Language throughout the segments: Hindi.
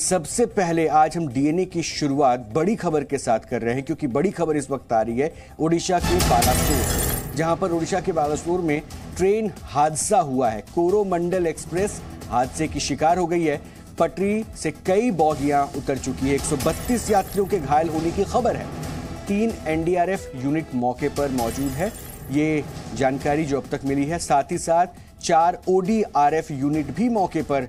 सबसे पहले आज हम डीएनए की शुरुआत बड़ी खबर के साथ कर रहे हैं क्योंकि बड़ी खबर इस वक्त आ रही है ओडिशा के बालासोर जहां पर ओडिशा के बालासोर में ट्रेन हादसा हुआ है कोरोमंडल एक्सप्रेस हादसे की शिकार हो गई है पटरी से कई बॉगियां उतर चुकी है एक यात्रियों के घायल होने की खबर है तीन एनडीआरएफ यूनिट मौके पर मौजूद है ये जानकारी जो अब तक मिली है साथ ही साथ चार ओडीआरएफ यूनिट भी मौके पर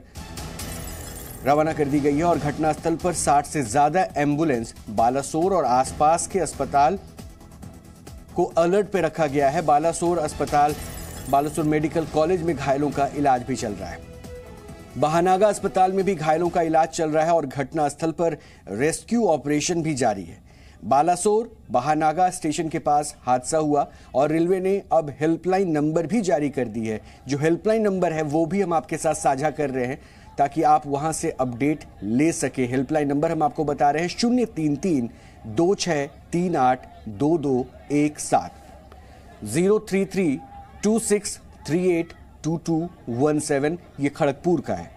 रवाना कर दी गई है और घटनास्थल पर 60 से ज्यादा एम्बुलेंस बालासोर और आसपास के अस्पताल को अलर्ट पर रखा गया है बालासोर अस्पताल बालासोर मेडिकल कॉलेज में घायलों का इलाज भी चल रहा है बहानागा अस्पताल में भी घायलों का इलाज चल रहा है और घटनास्थल पर रेस्क्यू ऑपरेशन भी जारी है बालासोर बहानागा स्टेशन के पास हादसा हुआ और रेलवे ने अब हेल्पलाइन नंबर भी जारी कर दी है जो हेल्पलाइन नंबर है वो भी हम आपके साथ साझा कर रहे हैं ताकि आप वहां से अपडेट ले सके हेल्पलाइन नंबर हम आपको बता रहे हैं शून्य तीन तीन दो छ तीन आठ दो दो एक सात zero three three two six three eight two two one seven ये खड़गपुर का है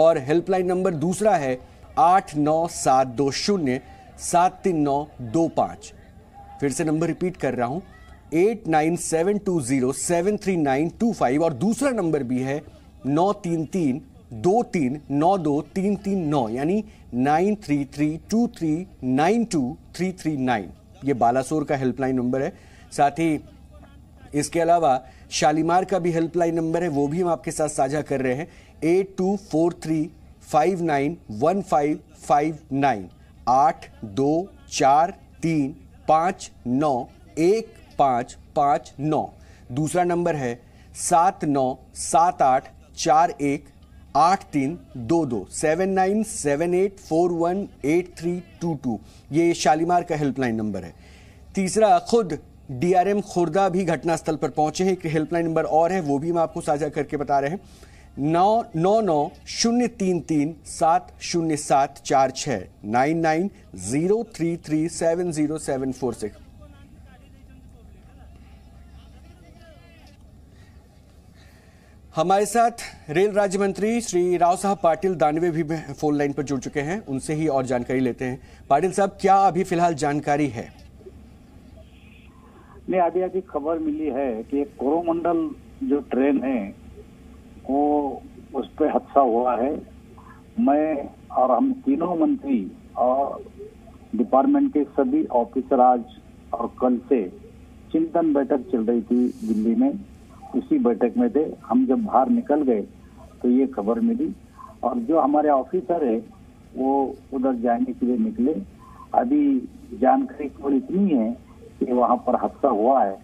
और हेल्पलाइन नंबर दूसरा है आठ नौ सात दो शून्य सात तीन नौ दो पाँच फिर से नंबर रिपीट कर रहा हूँ eight nine seven two zero seven three nine two five और दूसरा नंबर भी है नौ तीन तीन दो तीन नौ दो तीन तीन नौ यानी nine three three two three nine two three three nine ये बालासोर का हेल्पलाइन नंबर है साथ ही इसके अलावा शालीमार का भी हेल्पलाइन नंबर है वो भी हम आपके साथ साझा कर रहे हैं eight two four three five nine one five five nine आठ दो चार तीन पाँच नौ एक पाँच पाँच नौ दूसरा नंबर है सात नौ सात आठ चार एक आठ तीन दो दो seven nine seven eight four one eight three two two ये शालीमार का हेल्पलाइन नंबर है तीसरा खुद डीआरएम खुर्दा भी घटनास्थल पर पहुंचे हैं एक हेल्पलाइन नंबर और है वो भी हम आपको साझा करके बता रहे हैं नौ नौ नौ शून्य तीन तीन सात शून्य सात चार छः nine nine zero three three seven zero seven four six हमारे साथ रेल राज्य मंत्री श्री राव साहब पाटिल दानवे भी फोन लाइन पर जुड़ चुके हैं उनसे ही और जानकारी लेते हैं पाटिल साहब क्या अभी फिलहाल जानकारी है नहीं अभी अभी खबर मिली है कि कोरोमंडल जो ट्रेन है वो उस पर हादसा हुआ है मैं और हम तीनों मंत्री और डिपार्टमेंट के सभी ऑफिसर आज और कल से चिंतन बैठक चल रही थी दिल्ली में उसी बैठक में थे हम जब बाहर निकल गए तो ये खबर मिली और जो हमारे ऑफिसर है वो उधर जाने के लिए निकले अभी जानकारी केवल इतनी है कि वहाँ पर हादसा हुआ है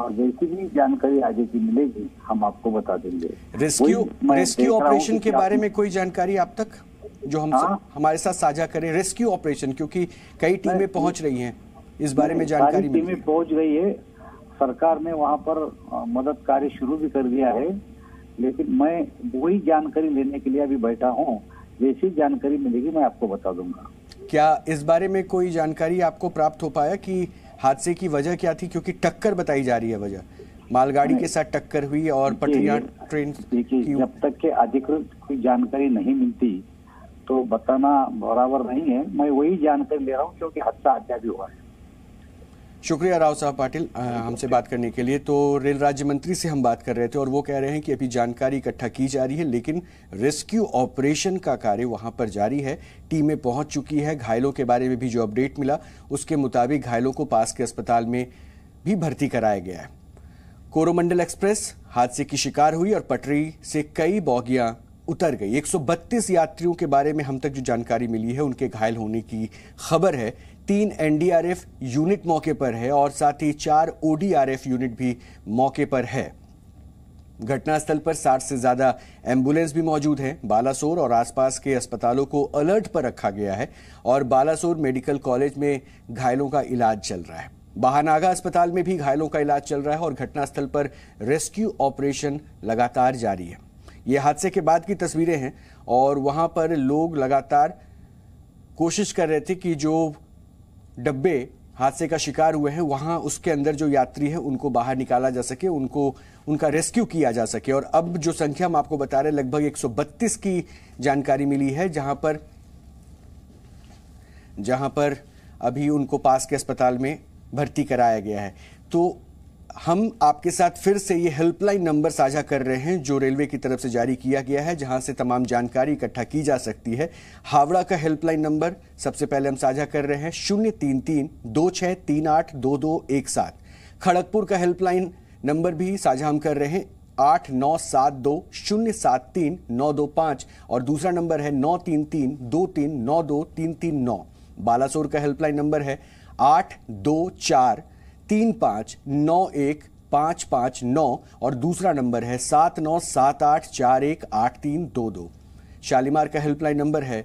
और जैसी भी जानकारी आगे की मिलेगी हम आपको बता देंगे रेस्क्यू रेस्क्यू ऑपरेशन के बारे में कोई जानकारी आप तक जो हम हाँ? हमारे साथ साझा करें रेस्क्यू ऑपरेशन क्योंकि कई टीमें पहुंच रही हैं इस बारे में जानकारी टीमें पहुंच गई है सरकार ने वहाँ पर मदद कार्य शुरू भी कर दिया है लेकिन मैं वही जानकारी लेने के लिए अभी बैठा हूँ जैसी जानकारी मिलेगी मैं आपको बता दूंगा क्या इस बारे में कोई जानकारी आपको प्राप्त हो पाया कि हादसे की वजह क्या थी क्योंकि टक्कर बताई जा रही है वजह मालगाड़ी के साथ टक्कर हुई और पटरिया ट्रेन देखिए जब तक के अधिकृत कोई जानकारी नहीं मिलती तो बताना बराबर नहीं है मैं वही जानकारी ले रहा हूँ क्योंकि हादसा हत्या भी हुआ है शुक्रिया राव साहब पाटिल हमसे बात करने के लिए तो रेल राज्य मंत्री से हम बात कर रहे थे और वो कह रहे हैं कि अभी जानकारी इकट्ठा की जा रही है लेकिन रेस्क्यू ऑपरेशन का कार्य वहां पर जारी है टीमें पहुंच चुकी है घायलों के बारे में भी जो अपडेट मिला उसके मुताबिक घायलों को पास के अस्पताल में भी भर्ती कराया गया है कोरोमंडल एक्सप्रेस हादसे की शिकार हुई और पटरी से कई बौगियां उतर गई 132 यात्रियों के बारे में हम तक जो जानकारी मिली है उनके घायल होने की खबर है तीन एनडीआरएफ यूनिट मौके पर है और साथ ही चार ओडीआरएफ यूनिट भी मौके पर है घटनास्थल पर साठ से ज्यादा एम्बुलेंस भी मौजूद है बालासोर और आसपास के अस्पतालों को अलर्ट पर रखा गया है और बालासोर मेडिकल कॉलेज में घायलों का इलाज चल रहा है बहानागा अस्पताल में भी घायलों का इलाज चल रहा है और घटनास्थल पर रेस्क्यू ऑपरेशन लगातार जारी है ये हादसे के बाद की तस्वीरें हैं और वहाँ पर लोग लगातार कोशिश कर रहे थे कि जो डब्बे हादसे का शिकार हुए हैं वहाँ उसके अंदर जो यात्री है उनको बाहर निकाला जा सके उनको उनका रेस्क्यू किया जा सके और अब जो संख्या हम आपको बता रहे हैं लगभग 132 की जानकारी मिली है जहाँ पर जहाँ पर अभी उनको पास के अस्पताल में भर्ती कराया गया है तो हम आपके साथ फिर से ये हेल्पलाइन नंबर साझा कर रहे हैं जो रेलवे की तरफ से जारी किया गया है जहां से तमाम जानकारी इकट्ठा की जा सकती है हावड़ा का हेल्पलाइन नंबर सबसे पहले हम साझा कर रहे हैं शून्य तीन तीन दो छः तीन आठ दो दो एक सात खड़गपुर का हेल्पलाइन नंबर भी साझा हम कर रहे हैं आठ नौ सात दो शून्य सात तीन नौ दो पाँच और दूसरा नंबर है नौ तीन तीन दो तीन नौ दो तीन तीन नौ बालासोर का हेल्पलाइन नंबर है आठ दो चार तीन पाँच नौ एक पाँच पाँच नौ और दूसरा नंबर है सात नौ सात आठ चार एक आठ तीन दो दो शालीमार का हेल्पलाइन नंबर है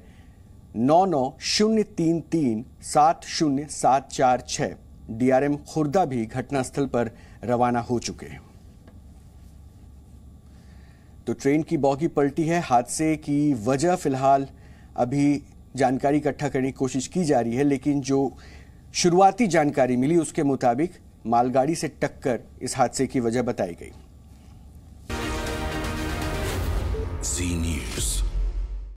नौ नौ शून्य तीन तीन सात शून्य सात चार छः डीआरएम खुर्दा भी घटनास्थल पर रवाना हो चुके हैं तो ट्रेन की बॉगी पलटी है हादसे की वजह फिलहाल अभी जानकारी इकट्ठा करने की कोशिश की जा रही है लेकिन जो शुरुआती जानकारी मिली उसके मुताबिक मालगाड़ी से टक्कर इस हादसे की वजह बताई गई